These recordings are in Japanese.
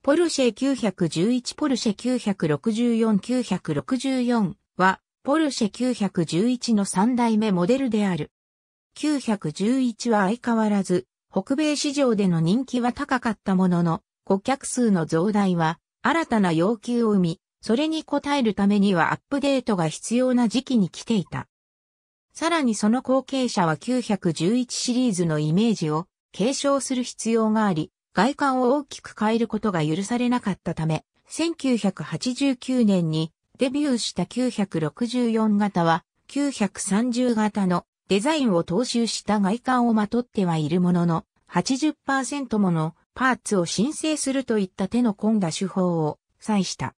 ポルシェ911ポルシェ964-964は、ポルシェ911の3代目モデルである。911は相変わらず、北米市場での人気は高かったものの、顧客数の増大は、新たな要求を生み、それに応えるためにはアップデートが必要な時期に来ていた。さらにその後継者は911シリーズのイメージを継承する必要があり、外観を大きく変えることが許されなかったため、1989年にデビューした964型は930型のデザインを踏襲した外観をまとってはいるものの、80%ものパーツを申請するといった手の込んだ手法を採した。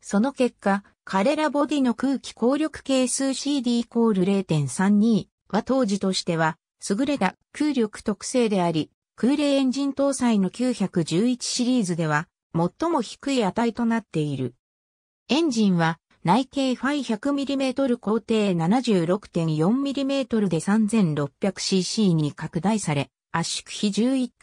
その結果、彼らボディの空気効力係数 CD イコール0.32は当時としては優れた空力特性であり、空冷エンジン搭載の911シリーズでは、最も低い値となっている。エンジンは、内径 φ100mm 工程 76.4mm で 3600cc に拡大され、圧縮比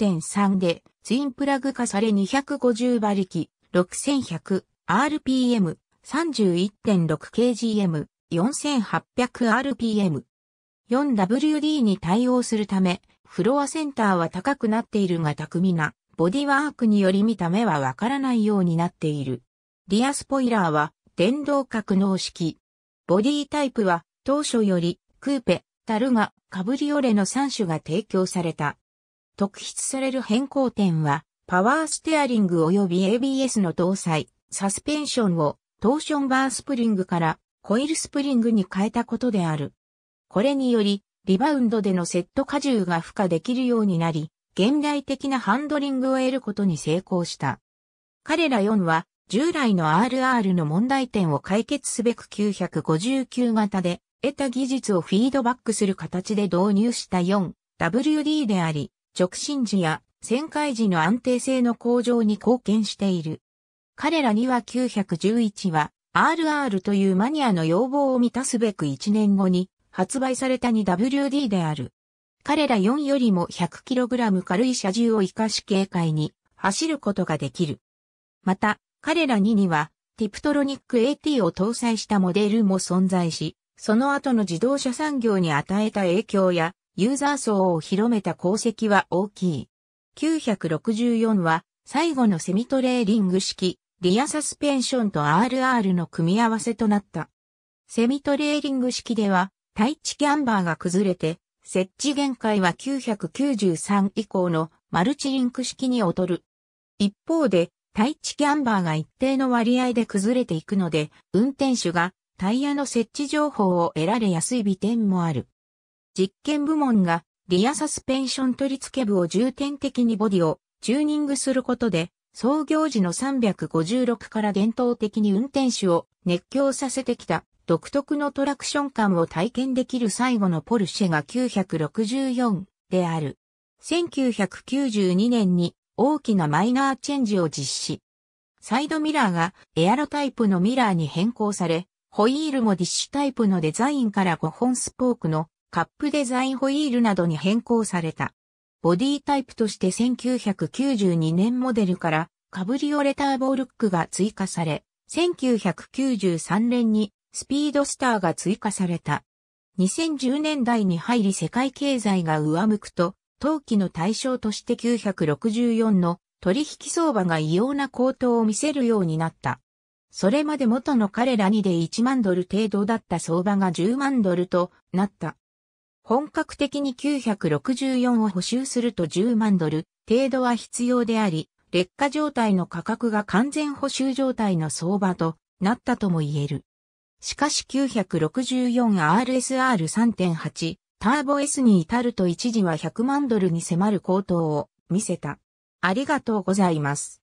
11.3で、ツインプラグ化され250馬力、6100、RPM、31.6kgm、4800rpm。4WD に対応するため、フロアセンターは高くなっているが巧みなボディワークにより見た目はわからないようになっている。リアスポイラーは電動格納式。ボディタイプは当初よりクーペ、タルガ、カブリオレの3種が提供された。特筆される変更点はパワーステアリング及び ABS の搭載、サスペンションをトーションバースプリングからコイルスプリングに変えたことである。これによりリバウンドでのセット荷重が付加できるようになり、現代的なハンドリングを得ることに成功した。彼ら4は、従来の RR の問題点を解決すべく959型で得た技術をフィードバックする形で導入した 4WD であり、直進時や旋回時の安定性の向上に貢献している。彼らには911は RR というマニアの要望を満たすべく1年後に発売された 2WD である。彼ら4よりも 100kg 軽い車重を活かし軽快に走ることができる。また、彼ら2には、ティプトロニック AT を搭載したモデルも存在し、その後の自動車産業に与えた影響や、ユーザー層を広めた功績は大きい。964は、最後のセミトレーリング式、リアサスペンションと RR の組み合わせとなった。セミトレーリング式では、対地キャンバーが崩れて、設置限界は993以降のマルチリンク式に劣る。一方で、対地キャンバーが一定の割合で崩れていくので、運転手がタイヤの設置情報を得られやすい微点もある。実験部門がリアサスペンション取り付け部を重点的にボディをチューニングすることで、創業時の356から伝統的に運転手を熱狂させてきた独特のトラクション感を体験できる最後のポルシェが964である。1992年に大きなマイナーチェンジを実施。サイドミラーがエアロタイプのミラーに変更され、ホイールもディッシュタイプのデザインから5本スポークのカップデザインホイールなどに変更された。ボディタイプとして1992年モデルからカブリオレターボルックが追加され、1993年にスピードスターが追加された。2010年代に入り世界経済が上向くと、当期の対象として964の取引相場が異様な高騰を見せるようになった。それまで元の彼らにで1万ドル程度だった相場が10万ドルとなった。本格的に964を補修すると10万ドル程度は必要であり、劣化状態の価格が完全補修状態の相場となったとも言える。しかし 964RSR3.8 ターボ S に至ると一時は100万ドルに迫る高騰を見せた。ありがとうございます。